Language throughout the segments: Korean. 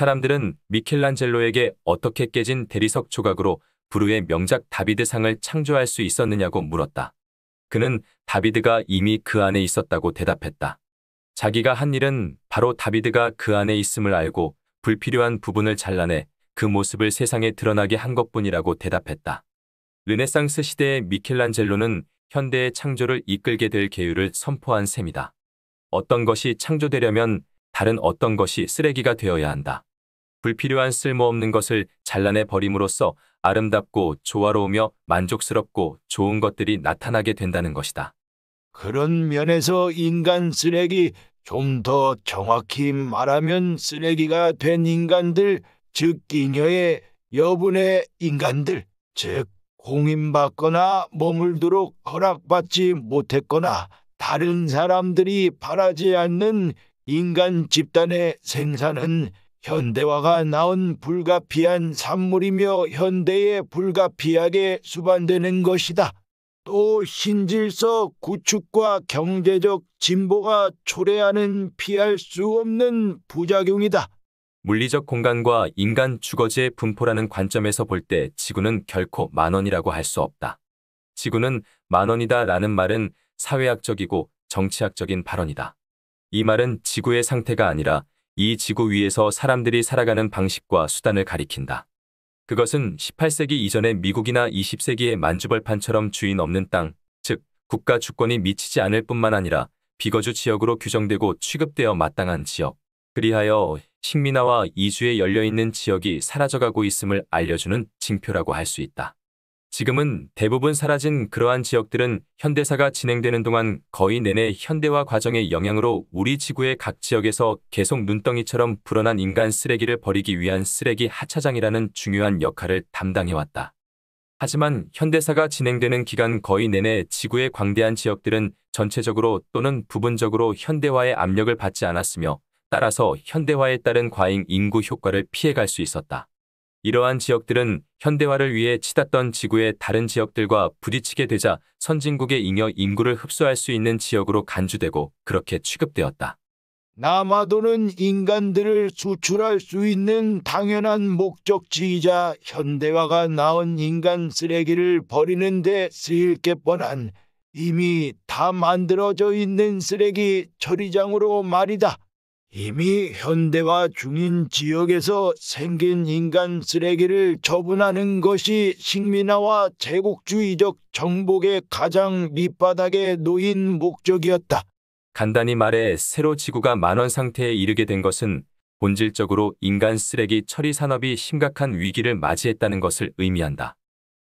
사람들은 미켈란젤로에게 어떻게 깨진 대리석 조각으로 부르의 명작 다비드상을 창조할 수 있었느냐고 물었다. 그는 다비드가 이미 그 안에 있었다고 대답했다. 자기가 한 일은 바로 다비드가 그 안에 있음을 알고 불필요한 부분을 잘라내 그 모습을 세상에 드러나게 한 것뿐이라고 대답했다. 르네상스 시대의 미켈란젤로는 현대의 창조를 이끌게 될 계율을 선포한 셈이다. 어떤 것이 창조되려면 다른 어떤 것이 쓰레기가 되어야 한다. 불필요한 쓸모없는 것을 잘라내 버림으로써 아름답고 조화로우며 만족스럽고 좋은 것들이 나타나게 된다는 것이다. 그런 면에서 인간 쓰레기, 좀 더 정확히 말하면 쓰레기가 된 인간들, 즉 기녀의 여분의 인간들, 즉 공인받거나 머물도록 허락받지 못했거나 다른 사람들이 바라지 않는 인간 집단의 생산은 현대화가 낳은 불가피한 산물이며 현대에 불가피하게 수반되는 것이다. 또 신질서 구축과 경제적 진보가 초래하는 피할 수 없는 부작용이다. 물리적 공간과 인간 주거지의 분포라는 관점에서 볼 때 지구는 결코 만원이라고 할 수 없다. 지구는 만원이다 라는 말은 사회학적이고 정치학적인 발언이다. 이 말은 지구의 상태가 아니라 이 지구 위에서 사람들이 살아가는 방식과 수단을 가리킨다. 그것은 18세기 이전의 미국이나 20세기의 만주벌판처럼 주인 없는 땅, 즉 국가 주권이 미치지 않을 뿐만 아니라 비거주 지역으로 규정되고 취급되어 마땅한 지역, 그리하여 식민화와 이주에 열려있는 지역이 사라져가고 있음을 알려주는 징표라고 할 수 있다. 지금은 대부분 사라진 그러한 지역들은 현대사가 진행되는 동안 거의 내내 현대화 과정의 영향으로 우리 지구의 각 지역에서 계속 눈덩이처럼 불어난 인간 쓰레기를 버리기 위한 쓰레기 하차장이라는 중요한 역할을 담당해왔다. 하지만 현대사가 진행되는 기간 거의 내내 지구의 광대한 지역들은 전체적으로 또는 부분적으로 현대화의 압력을 받지 않았으며 따라서 현대화에 따른 과잉 인구 효과를 피해갈 수 있었다. 이러한 지역들은 현대화를 위해 치닫던 지구의 다른 지역들과 부딪히게 되자 선진국의 잉여 인구를 흡수할 수 있는 지역으로 간주되고 그렇게 취급되었다. 남아도는 인간들을 수출할 수 있는 당연한 목적지이자 현대화가 낳은 인간 쓰레기를 버리는 데 쓰일 게 뻔한 이미 다 만들어져 있는 쓰레기 처리장으로 말이다. 이미 현대와 중인 지역에서 생긴 인간 쓰레기를 처분하는 것이 식민화와 제국주의적 정복의 가장 밑바닥에 놓인 목적이었다. 간단히 말해 새로 지구가 만원 상태에 이르게 된 것은 본질적으로 인간 쓰레기 처리 산업이 심각한 위기를 맞이했다는 것을 의미한다.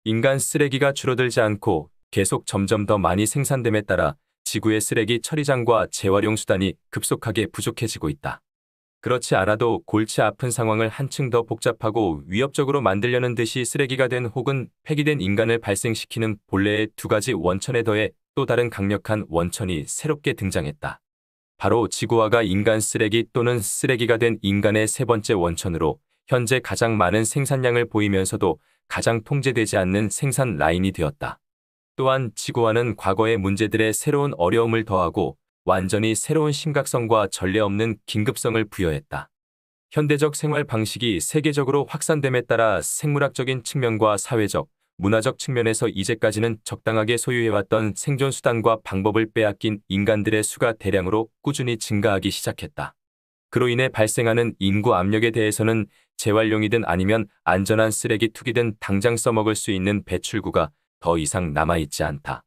인간 쓰레기가 줄어들지 않고 계속 점점 더 많이 생산됨에 따라 지구의 쓰레기 처리장과 재활용 수단이 급속하게 부족해지고 있다. 그렇지 않아도 골치 아픈 상황을 한층 더 복잡하고 위협적으로 만들려는 듯이 쓰레기가 된 혹은 폐기된 인간을 발생시키는 본래의 두 가지 원천에 더해 또 다른 강력한 원천이 새롭게 등장했다. 바로 지구화가 인간 쓰레기 또는 쓰레기가 된 인간의 세 번째 원천으로 현재 가장 많은 생산량을 보이면서도 가장 통제되지 않는 생산 라인이 되었다. 또한 지구와는 과거의 문제들의 새로운 어려움을 더하고 완전히 새로운 심각성과 전례 없는 긴급성을 부여했다. 현대적 생활 방식이 세계적으로 확산됨에 따라 생물학적인 측면과 사회적, 문화적 측면에서 이제까지는 적당하게 소유해왔던 생존 수단과 방법을 빼앗긴 인간들의 수가 대량으로 꾸준히 증가하기 시작했다. 그로 인해 발생하는 인구 압력에 대해서는 재활용이든 아니면 안전한 쓰레기 투기든 당장 써먹을 수 있는 배출구가 더 이상 남아있지 않다.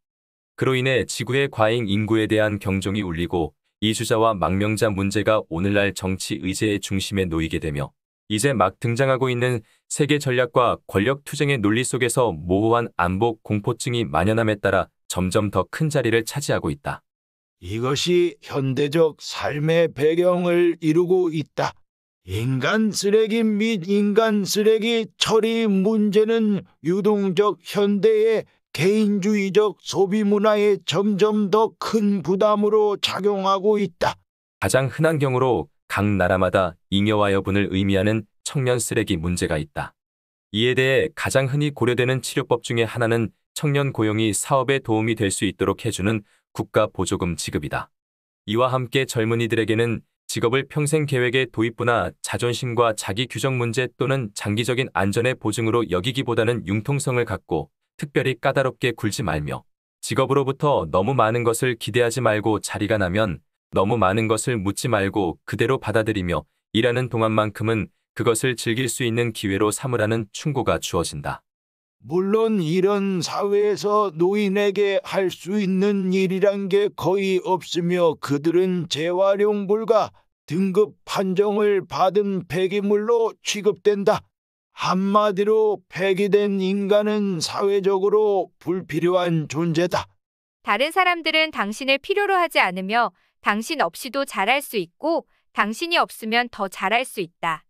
그로 인해 지구의 과잉 인구에 대한 경종이 울리고 이주자와 망명자 문제가 오늘날 정치 의제의 중심에 놓이게 되며 이제 막 등장하고 있는 세계 전략과 권력 투쟁의 논리 속에서 모호한 안보 공포증이 만연함에 따라 점점 더 큰 자리를 차지하고 있다. 이것이 현대적 삶의 배경을 이루고 있다. 인간 쓰레기 및 인간 쓰레기 처리 문제는 유동적 현대의 개인주의적 소비 문화에 점점 더 큰 부담으로 작용하고 있다. 가장 흔한 경우로 각 나라마다 잉여와 여분을 의미하는 청년 쓰레기 문제가 있다. 이에 대해 가장 흔히 고려되는 치료법 중에 하나는 청년 고용이 사업에 도움이 될 수 있도록 해주는 국가 보조금 지급이다. 이와 함께 젊은이들에게는 직업을 평생 계획에 도입부나 자존심과 자기 규정 문제 또는 장기적인 안전의 보증으로 여기기보다는 융통성을 갖고 특별히 까다롭게 굴지 말며 직업으로부터 너무 많은 것을 기대하지 말고 자리가 나면 너무 많은 것을 묻지 말고 그대로 받아들이며 일하는 동안만큼은 그것을 즐길 수 있는 기회로 삼으라는 충고가 주어진다. 물론 이런 사회에서 노인에게 할 수 있는 일이란 게 거의 없으며 그들은 재활용 불가 등급 판정을 받은 폐기물로 취급된다. 한마디로 폐기된 인간은 사회적으로 불필요한 존재다. 다른 사람들은 당신을 필요로 하지 않으며 당신 없이도 잘할 수 있고 당신이 없으면 더 잘할 수 있다.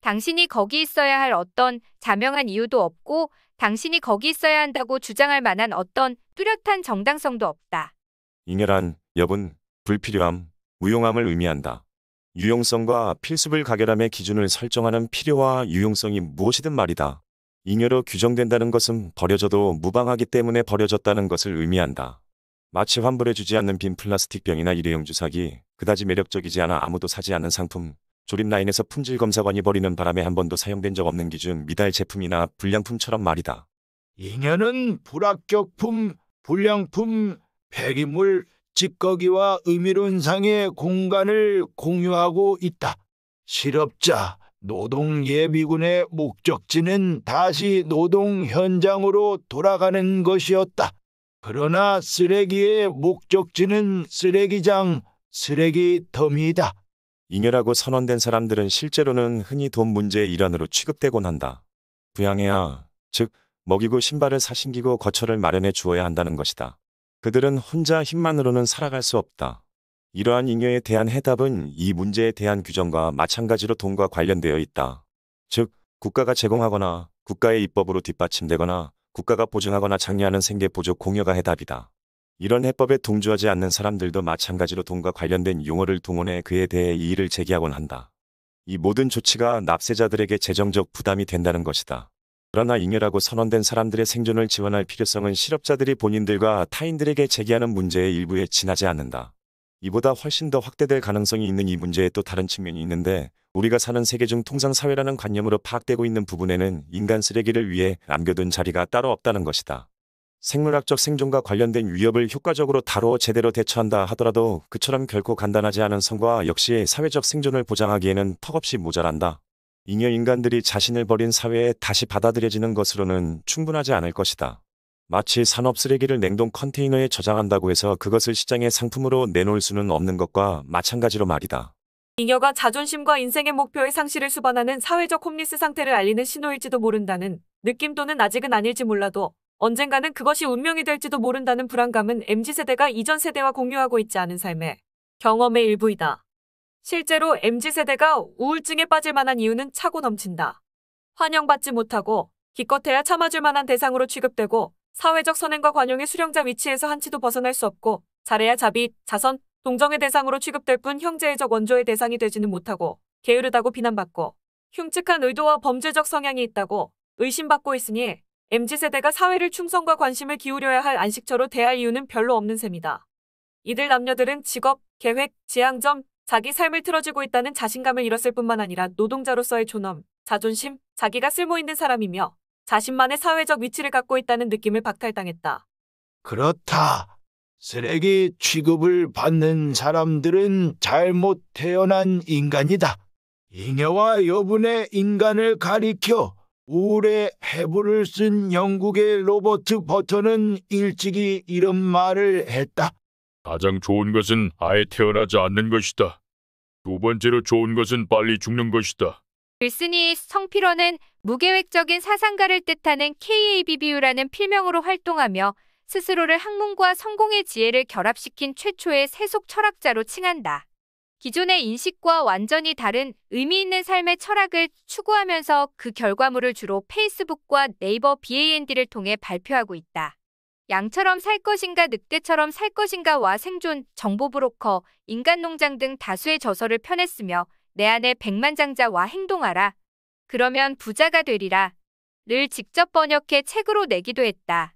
당신이 거기 있어야 할 어떤 자명한 이유도 없고 당신이 거기 있어야 한다고 주장할 만한 어떤 뚜렷한 정당성도 없다. 잉여란, 여분, 불필요함, 무용함을 의미한다. 유용성과 필수불 가결함의 기준을 설정하는 필요와 유용성이 무엇이든 말이다. 잉여로 규정된다는 것은 버려져도 무방하기 때문에 버려졌다는 것을 의미한다. 마치 환불해주지 않는 빈 플라스틱 병이나 일회용 주사기, 그다지 매력적이지 않아 아무도 사지 않는 상품, 조립라인에서 품질 검사관이 버리는 바람에 한 번도 사용된 적 없는 기준 미달 제품이나 불량품처럼 말이다. 이녀은 불합격품, 불량품, 폐기물, 찌꺼기와 의미론상의 공간을 공유하고 있다. 실업자, 노동예비군의 목적지는 다시 노동 현장으로 돌아가는 것이었다. 그러나 쓰레기의 목적지는 쓰레기장, 쓰레기 더이다 잉여라고 선언된 사람들은 실제로는 흔히 돈 문제의 일환으로 취급되곤 한다. 부양해야, 즉 먹이고 신발을 사신기고 거처를 마련해 주어야 한다는 것이다. 그들은 혼자 힘만으로는 살아갈 수 없다. 이러한 잉여에 대한 해답은 이 문제에 대한 규정과 마찬가지로 돈과 관련되어 있다. 즉, 국가가 제공하거나 국가의 입법으로 뒷받침되거나 국가가 보증하거나 장려하는 생계 보조 공여가 해답이다. 이런 해법에 동조하지 않는 사람들도 마찬가지로 돈과 관련된 용어를 동원해 그에 대해 이의를 제기하곤 한다. 이 모든 조치가 납세자들에게 재정적 부담이 된다는 것이다. 그러나 잉여라고 선언된 사람들의 생존을 지원할 필요성은 실업자들이 본인들과 타인들에게 제기하는 문제의 일부에 지나지 않는다. 이보다 훨씬 더 확대될 가능성이 있는 이문제에또 다른 측면이 있는데 우리가 사는 세계 중 통상 사회라는 관념으로 파악되고 있는 부분에는 인간 쓰레기를 위해 남겨둔 자리가 따로 없다는 것이다. 생물학적 생존과 관련된 위협을 효과적으로 다루어 제대로 대처한다 하더라도 그처럼 결코 간단하지 않은 성과 역시 사회적 생존을 보장하기에는 턱없이 모자란다. 잉여 인간들이 자신을 버린 사회에 다시 받아들여지는 것으로는 충분하지 않을 것이다. 마치 산업 쓰레기를 냉동 컨테이너에 저장한다고 해서 그것을 시장의 상품으로 내놓을 수는 없는 것과 마찬가지로 말이다. 잉여가 자존심과 인생의 목표의 상실을 수반하는 사회적 홈리스 상태를 알리는 신호일지도 모른다는 느낌 또는 아직은 아닐지 몰라도 언젠가는 그것이 운명이 될지도 모른다는 불안감은 MZ세대가 이전 세대와 공유하고 있지 않은 삶의 경험의 일부이다. 실제로 MZ세대가 우울증에 빠질 만한 이유는 차고 넘친다. 환영받지 못하고 기껏해야 참아줄 만한 대상으로 취급되고 사회적 선행과 관용의 수령자 위치에서 한치도 벗어날 수 없고 잘해야 자비, 자선, 동정의 대상으로 취급될 뿐형제의적 원조의 대상이 되지는 못하고 게으르다고 비난받고 흉측한 의도와 범죄적 성향이 있다고 의심받고 있으니 MZ세대가 사회를 충성과 관심을 기울여야 할 안식처로 대할 이유는 별로 없는 셈이다. 이들 남녀들은 직업, 계획, 지향점, 자기 삶을 틀어주고 있다는 자신감을 잃었을 뿐만 아니라 노동자로서의 존엄, 자존심, 자기가 쓸모있는 사람이며 자신만의 사회적 위치를 갖고 있다는 느낌을 박탈당했다. 그렇다. 쓰레기 취급을 받는 사람들은 잘못 태어난 인간이다. 잉여와 여분의 인간을 가리켜 올해 해부를 쓴 영국의 로버트 버터는 일찍이 이런 말을 했다. 가장 좋은 것은 아예 태어나지 않는 것이다. 두 번째로 좋은 것은 빨리 죽는 것이다. 글쓴이 성피로는 무계획적인 사상가를 뜻하는 KABBU라는 필명으로 활동하며 스스로를 학문과 성공의 지혜를 결합시킨 최초의 세속 철학자로 칭한다. 기존의 인식과 완전히 다른 의미 있는 삶의 철학을 추구하면서 그 결과물을 주로 페이스북과 네이버 BAND를 통해 발표하고 있다. 양처럼 살 것인가 늑대처럼 살 것인가와 생존, 정보 브로커, 인간 농장 등 다수의 저서를 펴냈으며 내 안에 백만장자와 행동하라. 그러면 부자가 되리라. 를 직접 번역해 책으로 내기도 했다.